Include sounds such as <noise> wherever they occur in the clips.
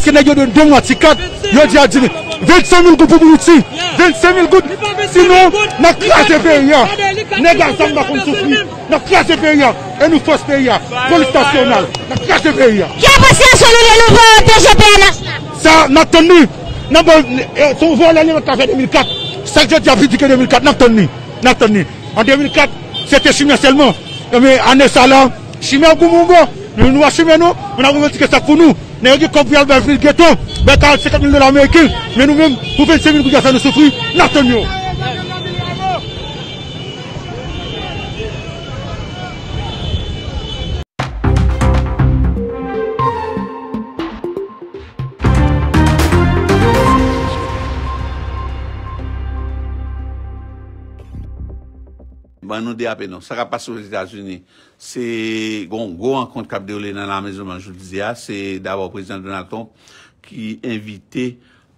Skenè yò de 2 mwati 4, yò di adjini. 25 000 gout pou bi yoti. 25 000 gout. Sinon, nan krasè pe yò. Negan zang bakon soufri. Nan krasè pe yò. E nou fos pe yò. Konistasyon nan. Nan krasè pe yò. Kè pasè an sonou lè nou vò TGP anan? Sa, nan tonni. Nan bon, ton eh, vò lè lè nan tafè 2004. Sa jò di apitike 2004, nan tonni. Nan tonni. An 2004, sè te chimè selman. Eh, Anè salan, chimè ou gou mou mou mou. Mwen wache mwen nou, mwen ap revansike sa pou nou. Nè yon ki kompiyal bè jil gètou, bè 45 mil de l'Amerikil, mwen nou mèm pou fè nsemin kou gè sa lè soufri, nartèl myon. nou de apen nou, sa ka pa sou vizita jouni se gon go an kont kap de oule nan amezouman, joun dizia, se davo prezident Donald Trump ki invite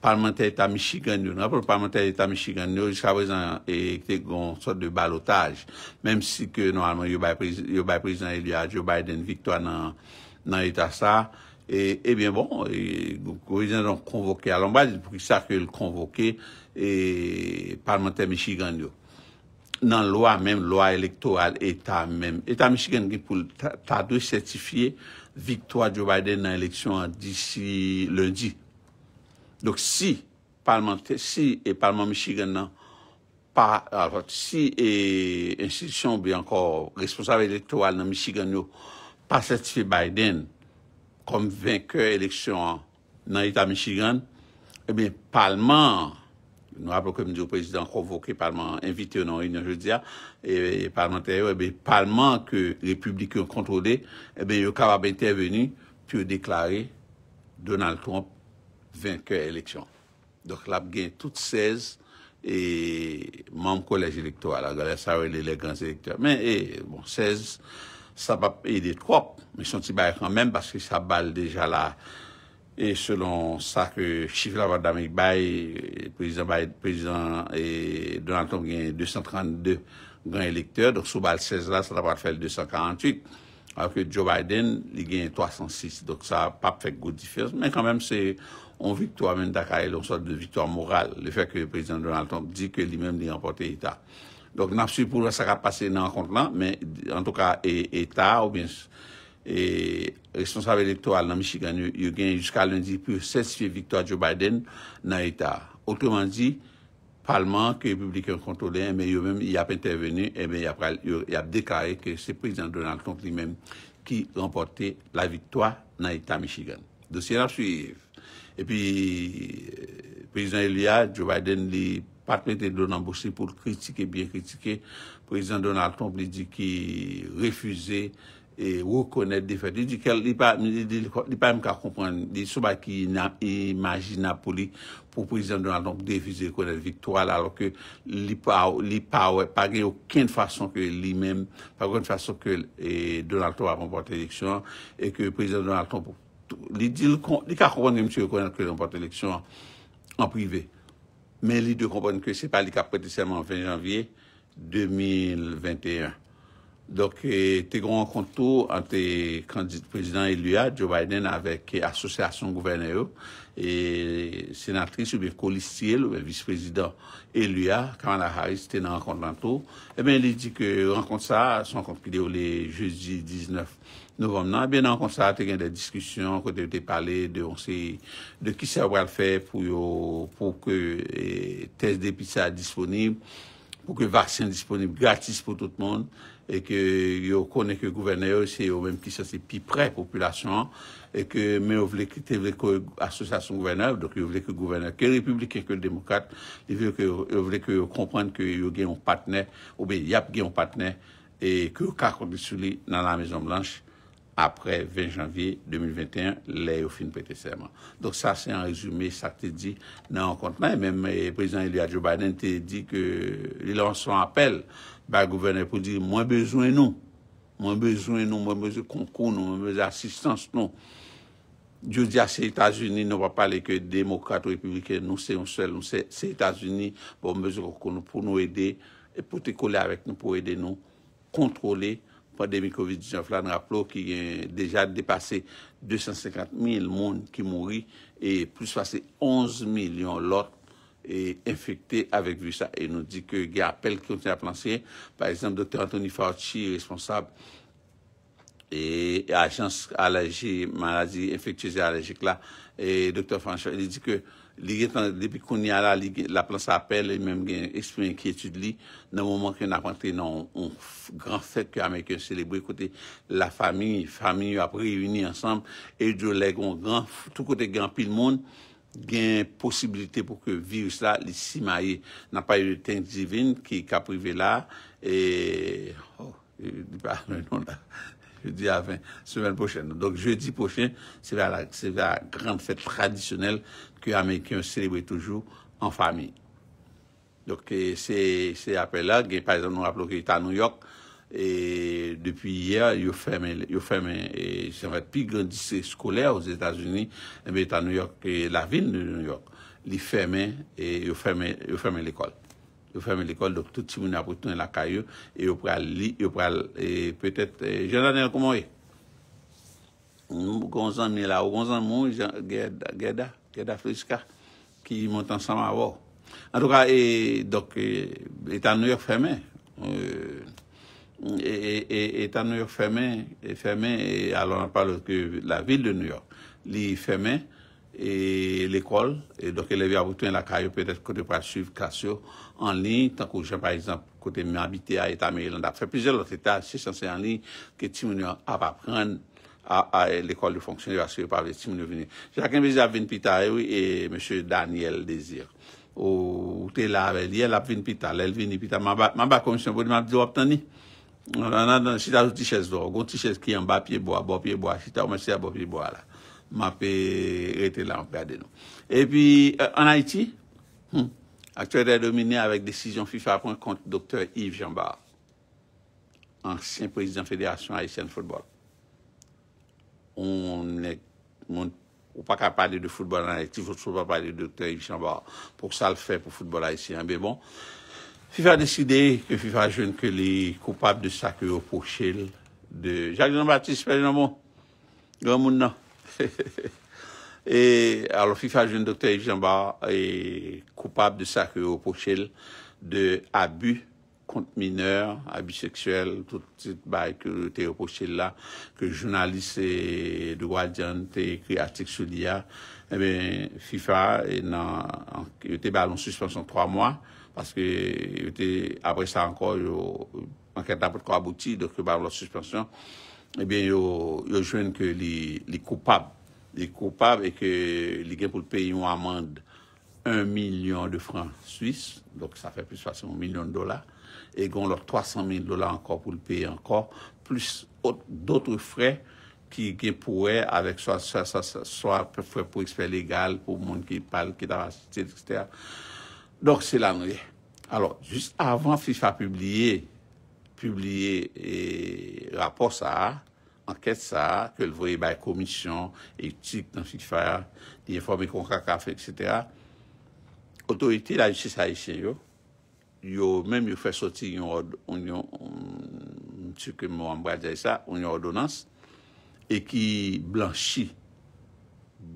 parlementer eta Michigan nou, nan apol parlementer eta Michigan nou, jiska prezident ekte gon sot de balotaj, menm si ke normalman yo bay prezident Eliade yo bay den viktoan nan eta sa, e eh bien bon go vizident konvoke alon ba, pou ki sa ke l konvoke e parlementer Michigan nou nan loa menm, loa elektoral, eta menm. Eta Michigan ki pou ta dwe certifiye viktoa diyo Biden nan eleksyon disi lundi. Dok si, si e parlman Michigan nan, si e institisyon bi anko responsable elektoral nan Michigan yo, pa certifiye Biden kon vinkye eleksyon nan eta Michigan, e bin parlman nou ap lò kem diyo prezidant konvoke, palman, invite yon an, yon jòl diya, e palman teryo, ebe, eh palman ke republikyon kontro eh de, ebe, yon kavab ente veni, pyo deklare Donald Trump vinkè eleksyon. Dok l ap gen tout 16, e mam kolej elektor, la gale sa wè le legrans elektor, men, e, bon, 16, sa pap e de 3, me son ti bay kan men, baske sa bal deja la elektor, E selon sa ke chifle la vat damek bay, prezident e Donald Trump gen 232 gen elektor, dok sou bal 16 la, sa tapat fel 248, apke Joe Biden li gen 306, dok sa pape fek go di fers, men kanmem se on vitwa men takay, lonsot de vitwa moral, le fek prezident Donald Trump di ke li men li anpote etat. Dok nanp si pou la sa kap pase nan kont lan, men an tou ka etat ou bensi, e responsable élektoral nan Michigan yo genye jusqu'a lundi pou sèstifie victoire Joe Biden nan ETA. Otreman di, parlement ke republikan kontole, yo men y ap interveni, y ap dekare ke se prezident Donald Trump li men ki remporté la victoire nan ETA Michigan. Dosyen ap suivi. E pi, euh, prezident Elia, Joe Biden li patmète do nan boussi pou kritike, biye kritike, prezident Donald Trump li di ki refuzè E wou konet defaite, di ke li pa, li pa yon ka kompon, di sou ba ki na imajinapou li pou prezident Donald Trump defize konet viktoal alo ke li pa ou, li pa ou, pa gen yon ken fason ke li men, pa gen fason ke Donald Trump a kompon te leksyon, e ke prezident Donald Trump pou, li di, li ka kompon gen msye wou konet konet kompon te leksyon an prive, men li de kompon ke se pa li ka prete seman an fin janvye 2021. Donk te kon renkonte tou an te kandidat prezident Elua, Joe Biden, avèk asosyasyon gouverneur, e senatris ou bè kolistil ou bè visprezident Elua, Kamala Harris, te nan renkonte lantou. E eh bè li di ke renkonte sa, son konpile ou lè jeudi 19 novem nan, e bè nan renkonte sa, te gen de diskusyon, kote ou te pale de onse, de ki sa wèl fè pou yo pou ke eh, test de pizza disponib, pou ke vaksin disponib gratis pou tout moun, e ke yo kone ke gouverne yo se yo menm ki sa se pi pre populasyon e ke men yo vle ki te vle ko asosasyon gouverneur yo vle ke gouverneur ke republikan ke demokat yo vle ke yo komprende ke yo gen yon patne ou be yap gen yon patne e ke yo kakonde souli nan la Maison Blanche apre 20 janvye 2021 le yo fin pete serman do sa se an rezume sa te di nan an kontenay menm eh, prezident Eliade Joe Biden te di li lan son apel Ba gouverneur pou di, mwen bezwen nou, mwen bezwen nou, mwen bezwen konkou nou, mwen bezwen asistans nou. Jou di a se Etats-Unis, nou va pale ke demokrato republike, nou se yon sel, nou se Etats-Unis, mwen bezwen konkou nou pou nou ede, pou te kole avek nou pou ede nou kontrole pandemi kovid-19. Flan raplo ki yon deja depase 250 mil moun ki mouri, e plus pase 11 mil yon lot, e infekte avek vi sa. E nou di ke ge apel ki yon ten a planseye, pa esanm dr. Anthony Fauci, responsab, e ajans alerji, malazi infektyeze alerjik la, e dr. Franchard, e di ke li gen, depi koni ala, la planse apel, e menm gen ekspon enkyetude li, nan mouman ki yon apante nan gran fet ki Amerikyon selebri kote la fami, fami yo apre yoni ansam, e yon jolèk yon gran, tout kote gran pil moun, gen posibilite pou ke virus la li simaye. Na pa yon ten divin ki kaprive la, e... Oh, yon di pa, yon <laughs> non la. Yon di aven, semen pochen. Donk, jedi pochen, se ve a gran fèt tradisyonel ki Amerikyon selewe toujou an fami. Donk, se apè la, gen parizan nou ap lò ki yon ta New York, Depi yè, yo fèmè, yo fèmè, jè mwen pi grandise skolè wòz Etats-Unis, mwen etan New York, la vin de New York, li fèmè, yo fèmè l'ekol. Yo fèmè l'ekol, do touti moun apotoun lakay yo, yo pral li, yo pral, peut-èt, jè nan nan koumoye. Mwen moun konzan nè la, mwen konzan moun, gèda, gèda, gèda flouska, ki yi montan saman avò. An tou ka, doke, etan New York fèmè, mwen, mwen, E tan Nouyok ferme, e ferme, alon apal la vil de Nouyok, li ferme, e l'ekol, e doke le vi avotwen la karyo pwede kote prasiv kasyo an li, tan kou jen par exemple kote mi abite a eta me yelanda. Fè pizel lote etaj, se san se an li, ke ti moun yo apapren a l'ekol de fonksyon, yo aswe pa ve ti moun yo veni. Chakèm vezi ap veni pita, e wè, e M. Daniel Dezir. Ou te la ve li, el ap veni pita, lèl veni pita, mamba komisyon bodi mabdi wap tan ni. Nan nan nan, si ta jouti chèze do, jouti chèze ki yon bapye bo a, bopye bo a, si ta ou mè sè a bopye bo a la. Mè apè rete la, mè apè adè nou. E pi, euh, an Haiti, hmm, akte re domine avèk desizyon FIFA pounk kont Dr. Yves Jambard, ansyen prezidant federasyon Haitien football. On ne, mè, ou pa ka pade de football an Haiti, ou pa ka pade de Dr. Yves Jambard, pouk sa l fè pou football Haitien, mè bon. Fifa deside ke Fifa jwen ke li koupap de sakwe opochele de Jacques-Jean-Baptiste Pajanamon. Grand moun nan. E alo Fifa jwen doktor Yves Jambard e koupap de sakwe opochele de abu kont mineur, abu seksuel, touti ba ekte opochele la ke jounalise de Gouadian te ekri atik sou diya. Ebe eh Fifa enan, enke te ba lonsus pan son 3 mwa. Paske apre sa ankor yo anket apot ko abouti, dok yo bav lo suspensyon, ebyen yo jwen ke li koupab. Li koupab e ke li gen pou l'pey yon amand 1 milyon de francs suisse, dok sa fe plus fasyon 1 milyon de dola, e gon lor 300 min dola ankor pou l'pey ankor, plus d'otre frey ki gen pouwe avèk swa frey pou ekspert legal, pou moun ki pal, ki ta vasyon, etc., Donk se lanwe. Alors, just avan FIFA publiye, publiye rapor sa, anket sa, ke l vwey bay komisyon, etik nan FIFA, di informe konkak afek, etc. Otorite la justice a eshen yo, yo menm yo fwe soti yon yon sike moun mbwadze yon sa, yon yon odonans, e ki blanshi,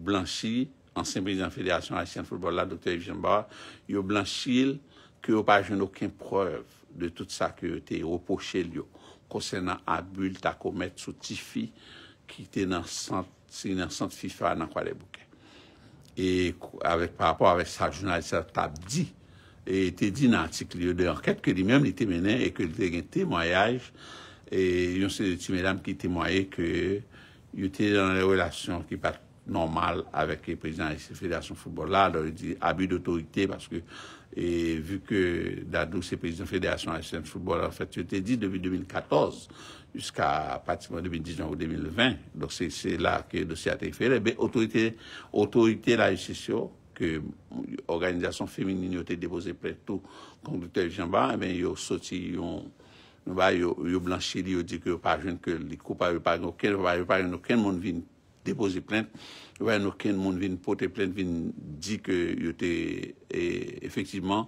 blanshi ansen prizant federasyon alisyen foulbol la, doktor Evjambar, yo blanchil ki yo pa jen nou ken preuv de tout sa ki yo te opo chel yo konsen nan abulta komet sou ti fi ki te nan sant fifa nan kwa le bouken. E, pa rapor ave sa jounalisa tab di, e te di nan tik li yo de anket ke li mèm li te mènen e ke li te gen te mwayaj, e yon se ti mèdam ki te mwaye ke yo te nan relasyon ki pat normal avek e prezident frederasyon foudbol la, do yon di abid otorite, parce ke vu ke dadou se prezident frederasyon foudbol la, fèk yo te di devy 2014, jusqu'a pati vwa 2010 ou 2020, do se la ke dosyate yon fere, be otorite la yosye syo, ke organizasyon femeninyo te depose preto, konglote vyan ba, yo soti, yo blanchiri, yo di ki yo parjen ke li koupa, parjen okèl, parjen okèl moun vint, depoze plente, wè nou ken moun vin pote plente, vin di ke yo te, efektiveman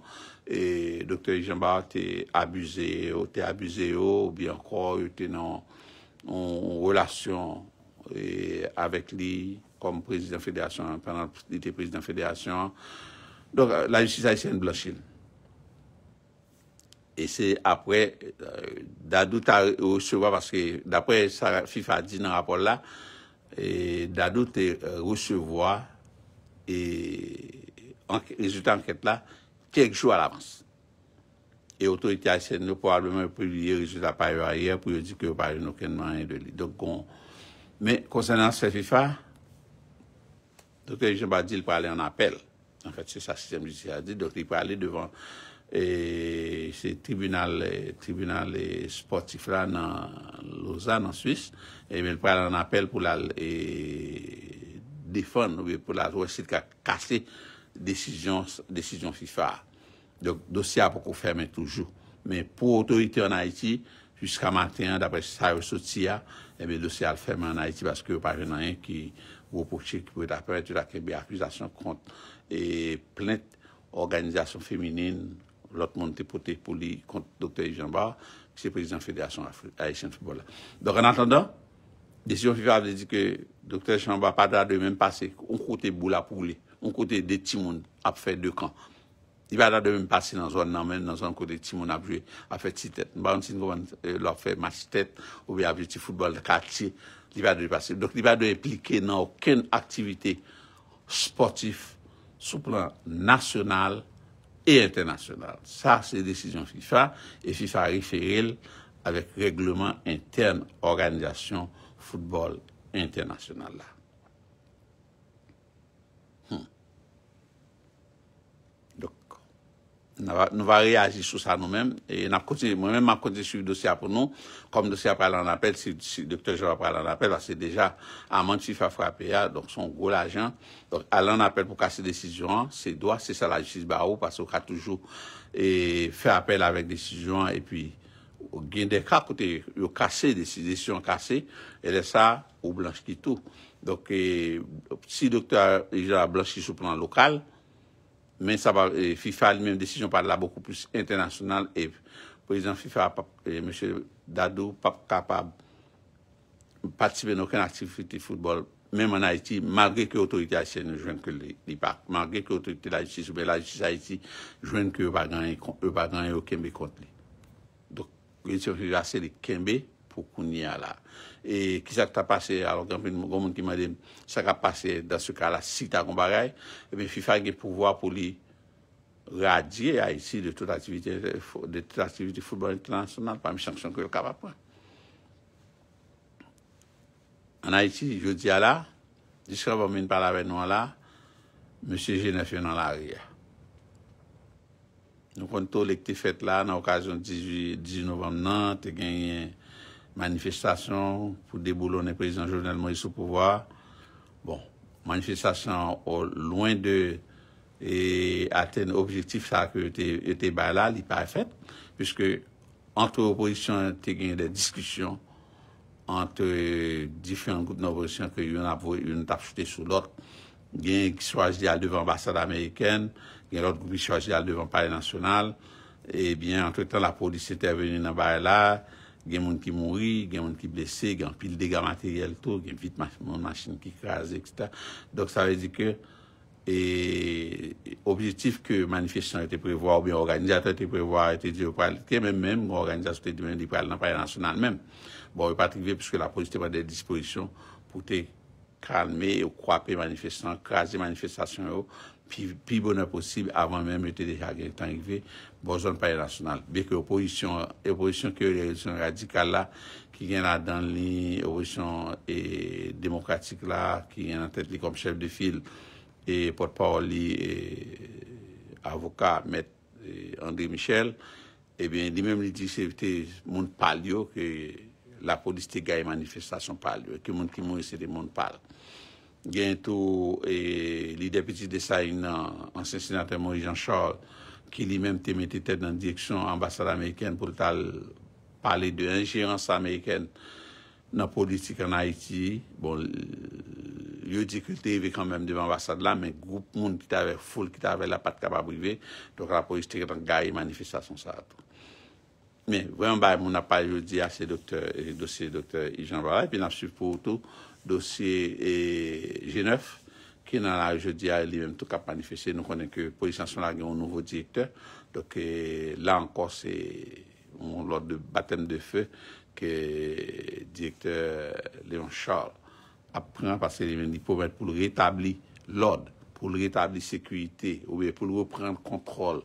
doktor Jean Barat te abuze yo, te abuze yo bi an kwa yo te nan an relasyon avek li kom prezident federasyon, penan li te prezident federasyon, donk la justi sa isen blochil e se apre euh, da dout a yo sewa, paske dapre FIFA a di nan rapol la E dadou te recevoi, e rezultat anket la, kekjou al avans. E oto ite asen yo, pou albe men pou liye rezultat pa yo ayer, pou yo di ki yo pa yo nou kenman yon doli. Dok kon, me konsenans se FIFA, doke jen ba di, li pou ale an apel. En fèt, se sa sistem jisi a di, doke li pou ale devan... e se tribunal e, tribunal e, sportif la nan Lozan, nan Suisse e men pral an apel pou la e, defon pou la ou esit ka kase desisyon FIFA donc dosya pou kou ferme toujou men pou otorite an Haiti jusqu'a matin, d'apre sa resotia e men dosya al ferme an Haiti paske pa genan yon ki wopoche ki pou et apre akibè akizasyon kont e plen organizasyon femine lot mante pote pou li kont Dr. Ejambar, ki se prezidant fedeasyon a Echene Fibola. Donk an atanda, desyon fiva de di ke Dr. Ejambar pa da de men pase, on kote bou la pou li, on kote de Timon ap fe de kan. Li va da de men pase nan zon nanmen, nan zon kote Timon ap je, ap fe ti tet. Nba an si nou euh, an lo fe ma ti tet, ou be ap je ti Fibola kati, li va de pase. Donk li va de implike nan oken aktivite sportif, sou plan nasyonal, et international. Ça, c'est décision FIFA et FIFA référé avec règlement interne organisation football international. Nou va reagi sou sa nou men, e mwen men m'a konti sou dosya pou nou, kom dosya pral an apel, si doktor Jouan pral an apel, vase deja a manti fa frape ya, donk son go la jan, donk al an apel pou kase desizyon, se doa se sa la jistis ba ou, parce ou ka toujou, e fe apel avèk desizyon, e pi gen de kakote, yo kase desizyon kase, e lesa ou blanche ki tou. Donk si doktor Jouan blanche ki sou plan lokal, Men sa pa, FIFA li menm desisyon pa la beaucoup plus internasyonal, pou esan FIFA, mèche Dado, pap kapab patisbe nouken aktiviti foutebol, menm an Haiti, magre ke otorite Haitien nou jwen ke li bak, magre ke otorite l'Haiti soube l'Haiti sa Haiti, jwen ke ou bagan yon kembe kont li. Dok, mèche yon figase li kembe, kouni a la. E kisa ki ta pase alo gomoun ki madem sa ka pase dan se ka la sita kon bagay e pe fi fage pou vwa pou li radye a iti de tout aktivite football transman pa mi chanksyon ki yo kaba pran. An a iti, jodi a la jisra pou mwen pala ve nou a la monsi jenè fè nan la ria. Nou kon to le ki te fèt la nan okazyon 18 novem nan te genyen Manifestasyon pou deboulon e prezident jounel Moïse ou pouvoar. Bon, manifestasyon ou loyn de et aten objektif sa ke ete baylal, li pa efet, pwiske ante oposisyon te genye de diskusyon ante difen gouten oposisyon ke yon tap chute sou lot genye ki swazil al devan ambasade ameyken, genye lot ki swazil al devan pari nasyonal, e bien ante tan la polisite veni nan baylal, gen moun ki mounri, gen moun ki blese, gen pil dega materyel tout, gen vit moun machine ki krasi, etc. Dok sa ve di ke, e, objitif ke manifestan ete prevoa, ou bien organizat ete prevoa, ete diopral, ke men men, ou bien organizat ete diopral nan paye nasyonal men, bon ve patrive, pwiske la polis te pa de dispozisyon, pwote... kalme, ou kwa pe manifestan, kwa zi manifestasyon yo, pi bonan posib avan menm ete deja gen tan yon ve, bon zon paye nasyonal. Bek yo oposisyon, yo oposisyon ki yo reyelsyon radikal la, ki gen la dan li, oposisyon demokratik la, ki gen la ten li kom chèv de fil, e pot pa ou li avoka, met André Michel, e eh ben li menm li disyevite moun pal yo, la polistik gaye manifestasyon pal yon, e ki moun ki moun ese de moun pal. Gen tou e, li depiti de sa yon ansen senate moun Jean Charles, ki li men te mette tèd nan diyeksyon ambasade Ameriken pou tal pali de ingyans Ameriken nan polistik an Haiti, bon, yon dikulte yon kan menm de moun ambasade la, men moun ki t'ave foul ki t'ave la pat kababou yon, tou la polistik gaye manifestasyon sa a tou. Men, wè yon bay moun apay je di a se dosye Dr. Ijean Baray, pi nan su pou tou dosye G9, ki nan a je di a li men tout ka panifese, nou konen ke polisyon son la gen yon nouvo direktor, dok la anko se yon lot de batem de fe, ke direktor Léon Charles apren, parce li men di pou men pou l'retabli lot, pou l'retabli sekuité, pou l'wè pou l'wè pren kontrol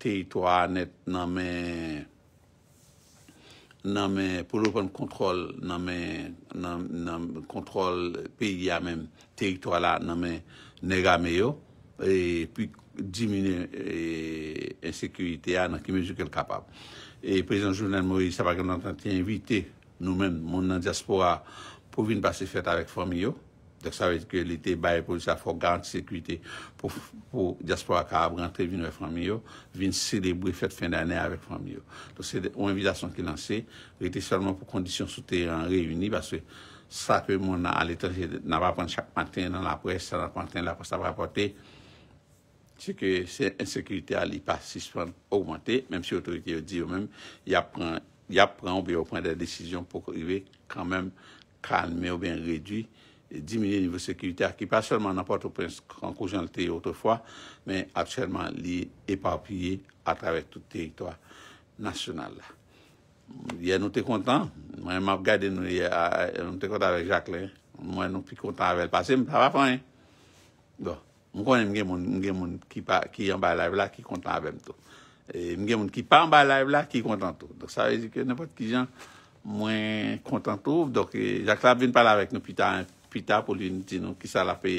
teritwa net nan men... nan men pou lopan kontrol nan men kontrol peyi ya men terikto ala nan men nega me yo e pi jimine e sekurite ya nan ki mejou ke l kapab. E prezident Jounel Moui, sa pa gen nan tanti evite nou men moun nan diaspora pou vin basi fet avèk fami yo. De sa vek lite baye pou sa fok garanti sekwite pou diaspora ka ap rentre vin ou e franmio, vin selebri fèt fin d'anè avèk franmio. To se ou envidasyon ki lanse, rete salman pou kondisyon sou teran reyuni, baswe sakwe moun an letan, nan ap ap an chak panten nan ap pres, nan ap panten la post ap ap apote, se ke se ensekwite a li pas ispan augmante, menm si otorite yo di yo menm, ya pran ou bi yo pran de desisyon pou ki vi kanmen kalme ou bi enredui, Diminye nivou sekwilite akipa, seman anpato prins kankou jan lte yotou fwa, men apselman li epapye atravek tout teriktoa nasyonal la. Yen nou te kontan, mwen mab gade nou te kontan vek Jacques, mwen nou pi kontan vek l'pase, mwen pa va fwen. Mwen konen mgen moun ki yon ba la ev la ki kontan vek mto. Mgen moun ki pa mba la ev la ki kontan to. Sa vezi ke nepot ki jan mwen kontan to, Jacques la ven pala vek nou pi ta yon pita pou lini ti nou ki sa la fe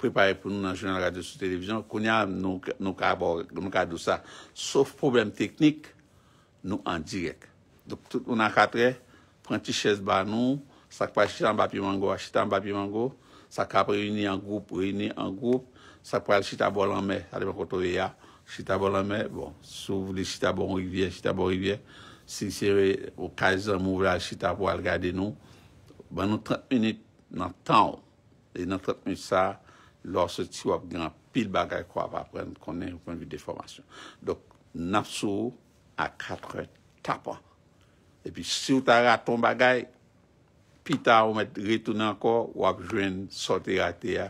prepare pou nou nan jounal radyo sou televizyon konya nou non, ka non, do sa sof problem teknik nou an direk dok tout ou nan katre pranti ches ba nou sak pa chita mbapimango sak ap reuni an goup sak pa chita bolanme chita bolanme souv li chita bolanme chita bolanme si se ou kaj zan mouv la chita bolanme ban nou 30 minit nan tan ou, e nan trepme sa, lor se ti wap gran pil bagay kwa ap apren, konen pou konvi deformasyon. Dok, napsou a katre tapan. E pi, si ou ta raton bagay, pi ta ou met retounen akor, wap jwen sote yate ya.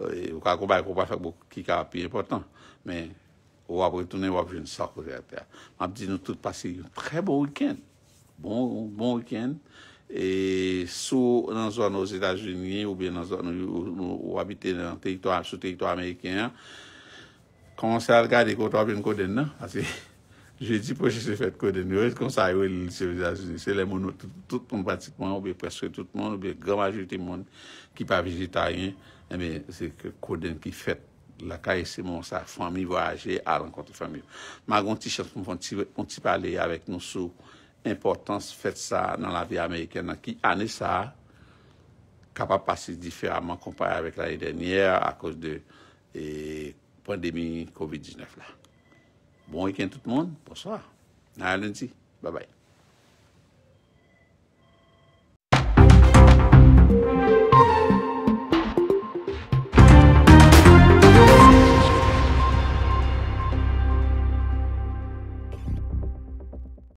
E, ou ka koubay, koubay fèk bo ki kava pi important, men, wap retounen, wap jwen sote yate ya. Mabdi nou tout pase yon. Prebo wikend. Bon wikend. Bon, bon E sou nan zon nou Etat-Unis ou be nan zon nou ou habite sou teriktoi Amerikyen, konsè a rgade koto apen koden nan, asè, jè di pou jè se fèt koden nou, konsè a yon lise ou Etat-Unis, se lè mounou tout moun pratikman, ou be preskwe tout moun, ou be gama jouti moun ki pa vijitayen, eme se koden ki fèt la kaye se moun sa fami vwa aje, a lankon te fami vwa. Magon ti chan pou mwen ti paleye avèk nou sou, importans fèt sa nan la vi Ameriken nan ki anè sa kapap pasi difèraman kompèy avèk l'anè denyè akos de pandemi COVID-19 la. Bon ekèn tout moun. Bonsoir. Na alè nsi. Ba bay.